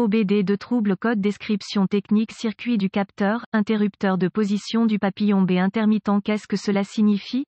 OBD de trouble code description technique circuit du capteur, interrupteur de position du papillon B intermittent qu'est-ce que cela signifie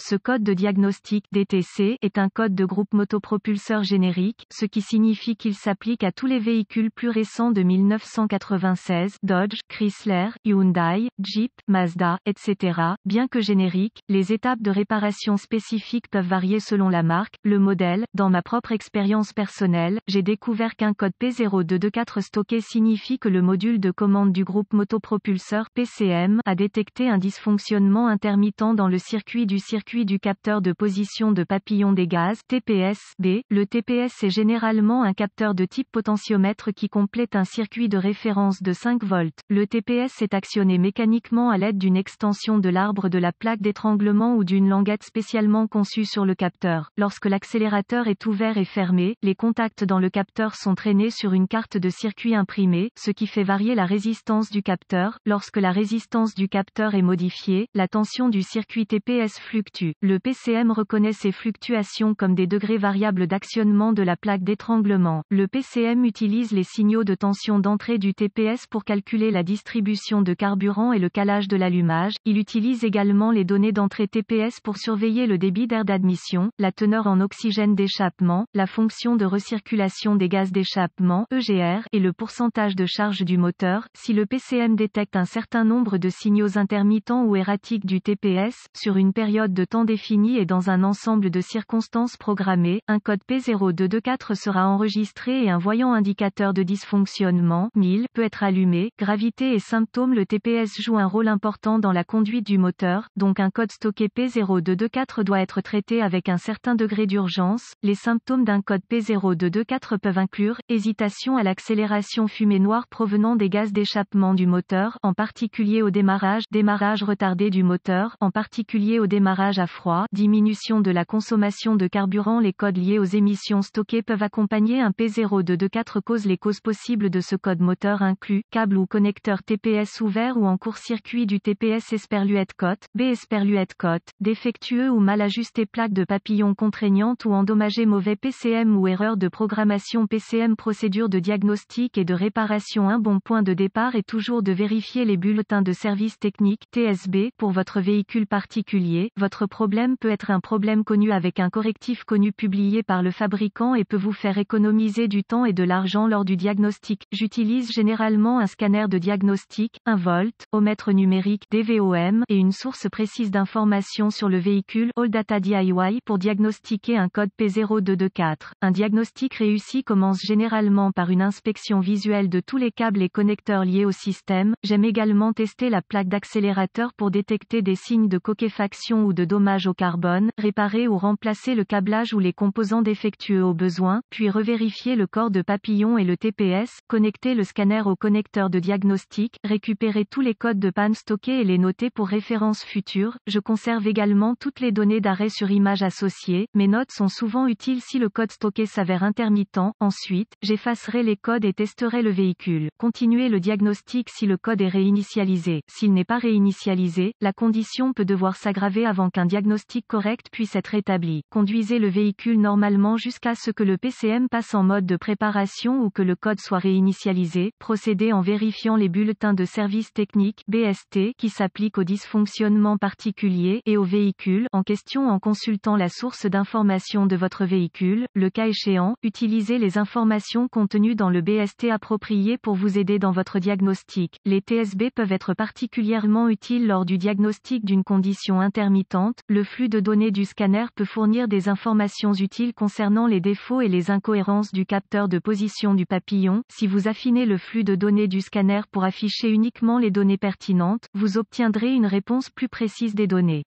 ce code de diagnostic DTC est un code de groupe motopropulseur générique, ce qui signifie qu'il s'applique à tous les véhicules plus récents de 1996, Dodge, Chrysler, Hyundai, Jeep, Mazda, etc. Bien que générique, les étapes de réparation spécifiques peuvent varier selon la marque, le modèle. Dans ma propre expérience personnelle, j'ai découvert qu'un code P0224 stocké signifie que le module de commande du groupe motopropulseur PCM a détecté un dysfonctionnement intermittent dans le circuit du circuit du capteur de position de papillon des gaz TPS-B. Le TPS est généralement un capteur de type potentiomètre qui complète un circuit de référence de 5 volts. Le TPS est actionné mécaniquement à l'aide d'une extension de l'arbre de la plaque d'étranglement ou d'une languette spécialement conçue sur le capteur. Lorsque l'accélérateur est ouvert et fermé, les contacts dans le capteur sont traînés sur une carte de circuit imprimé, ce qui fait varier la résistance du capteur. Lorsque la résistance du capteur est modifiée, la tension du circuit TPS fluctue le PCM reconnaît ces fluctuations comme des degrés variables d'actionnement de la plaque d'étranglement. Le PCM utilise les signaux de tension d'entrée du TPS pour calculer la distribution de carburant et le calage de l'allumage. Il utilise également les données d'entrée TPS pour surveiller le débit d'air d'admission, la teneur en oxygène d'échappement, la fonction de recirculation des gaz d'échappement EGR et le pourcentage de charge du moteur. Si le PCM détecte un certain nombre de signaux intermittents ou erratiques du TPS sur une période de temps défini et dans un ensemble de circonstances programmées, un code P0224 sera enregistré et un voyant indicateur de dysfonctionnement 1000 peut être allumé. Gravité et symptômes Le TPS joue un rôle important dans la conduite du moteur, donc un code stocké P0224 doit être traité avec un certain degré d'urgence. Les symptômes d'un code P0224 peuvent inclure hésitation à l'accélération fumée noire provenant des gaz d'échappement du moteur, en particulier au démarrage, démarrage retardé du moteur, en particulier au démarrage à froid, diminution de la consommation de carburant Les codes liés aux émissions stockées peuvent accompagner un p de 2-4 Causes Les causes possibles de ce code moteur incluent câble ou connecteur TPS ouvert ou en court-circuit du TPS esperluette cote, B esperluette cote, défectueux ou mal ajusté plaque de papillon contraignante ou endommagé mauvais PCM ou erreur de programmation PCM procédure de diagnostic et de réparation Un bon point de départ est toujours de vérifier les bulletins de service technique TSB pour votre véhicule particulier, votre votre problème peut être un problème connu avec un correctif connu publié par le fabricant et peut vous faire économiser du temps et de l'argent lors du diagnostic. J'utilise généralement un scanner de diagnostic, un volt, omètre numérique, DVOM, et une source précise d'informations sur le véhicule, All Data DIY, pour diagnostiquer un code P0224. Un diagnostic réussi commence généralement par une inspection visuelle de tous les câbles et connecteurs liés au système. J'aime également tester la plaque d'accélérateur pour détecter des signes de coquéfaction ou de dommage au carbone, réparer ou remplacer le câblage ou les composants défectueux au besoin, puis revérifier le corps de papillon et le TPS, connecter le scanner au connecteur de diagnostic, récupérer tous les codes de panne stockés et les noter pour référence future. Je conserve également toutes les données d'arrêt sur image associées. Mes notes sont souvent utiles si le code stocké s'avère intermittent. Ensuite, j'effacerai les codes et testerai le véhicule. Continuer le diagnostic si le code est réinitialisé. S'il n'est pas réinitialisé, la condition peut devoir s'aggraver avant un diagnostic correct puisse être établi. Conduisez le véhicule normalement jusqu'à ce que le PCM passe en mode de préparation ou que le code soit réinitialisé. Procédez en vérifiant les bulletins de service technique BST qui s'appliquent au dysfonctionnement particulier et au véhicule en question en consultant la source d'information de votre véhicule. Le cas échéant, utilisez les informations contenues dans le BST approprié pour vous aider dans votre diagnostic. Les TSB peuvent être particulièrement utiles lors du diagnostic d'une condition intermittente le flux de données du scanner peut fournir des informations utiles concernant les défauts et les incohérences du capteur de position du papillon. Si vous affinez le flux de données du scanner pour afficher uniquement les données pertinentes, vous obtiendrez une réponse plus précise des données.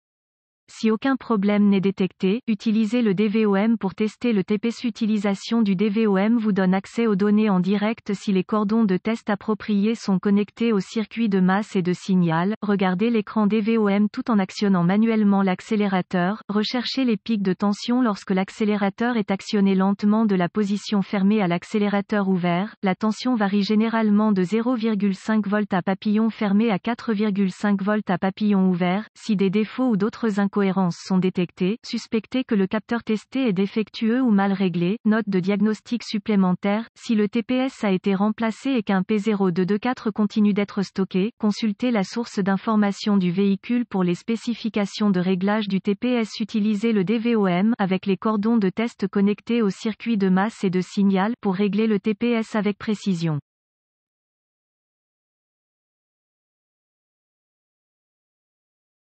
Si aucun problème n'est détecté, utilisez le DVOM pour tester le TPS. Utilisation du DVOM vous donne accès aux données en direct si les cordons de test appropriés sont connectés au circuit de masse et de signal. Regardez l'écran DVOM tout en actionnant manuellement l'accélérateur. Recherchez les pics de tension lorsque l'accélérateur est actionné lentement de la position fermée à l'accélérateur ouvert. La tension varie généralement de 0,5 V à papillon fermé à 4,5 V à papillon ouvert. Si des défauts ou d'autres incohérences sont détectées, suspectez que le capteur testé est défectueux ou mal réglé, note de diagnostic supplémentaire, si le TPS a été remplacé et qu'un P0224 continue d'être stocké, consultez la source d'information du véhicule pour les spécifications de réglage du TPS, utilisez le DVOM avec les cordons de test connectés au circuit de masse et de signal pour régler le TPS avec précision.